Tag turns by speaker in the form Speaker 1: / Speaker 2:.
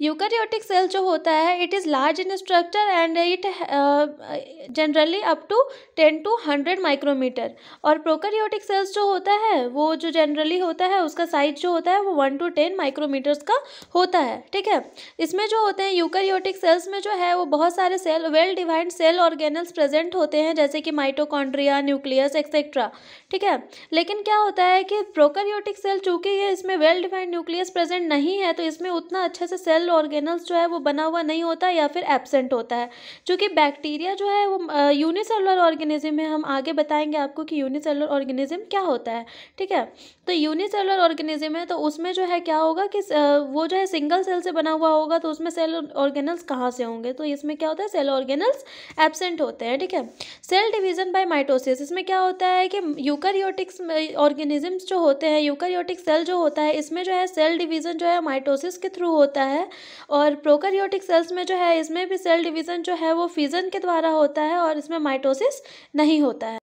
Speaker 1: eukaryotic cell जो होता है it is large in structure and it generally up to ten to hundred micrometer और prokaryotic cells जो होता है वो जो जनरली होता है उसका साइज जो होता है वो वन टू टेन माइक्रोमीटर्स का होता है ठीक है इसमें जो होते हैं यूकैरियोटिक सेल्स में जो है वो बहुत सारे सेल वेल डिवाइंड सेल ऑर्गेनल्स प्रेजेंट होते हैं जैसे कि माइटोकॉन्ड्रिया न्यूक्लियस एक्सेट्रा ठीक है लेकिन क्या होता है कि प्रोकैरियोटिक सेल चूंकि ये इसमें वेल डिफाइंड न्यूक्लियस प्रेजेंट नहीं है तो इसमें उतना अच्छे से सेल सेल ऑर्गेनल्स जो है वो बना हुआ नहीं होता या फिर एबसेंट होता है चूँकि बैक्टीरिया जो है वो यूनिसेलुलर ऑर्गेनिज्म है हम आगे बताएंगे आपको कि यूनिसेलुलर ऑर्गेनिज्म क्या होता है ठीक है तो यूनिसेलुलर ऑर्गेनिज्म है तो उसमें जो है क्या होगा कि वो जो है सिंगल सेल से बना हुआ होगा तो उसमें सेल ऑर्गेनल्स कहाँ से होंगे तो इसमें क्या होता है सेल ऑर्गेनल्स एबसेंट होते हैं ठीक है सेल डिविजन बाई माइटोसिस इसमें क्या होता है कि यूकरियोटिक्स ऑर्गेनिजम्स जो होते हैं यूकरियोटिक सेल जो होता है इसमें जो है सेल डिवीजन जो है माइटोसिस के थ्रू होता है और प्रोकैरियोटिक सेल्स में जो है इसमें भी सेल डिवीज़न जो है वो फीजन के द्वारा होता है और इसमें माइटोसिस नहीं होता है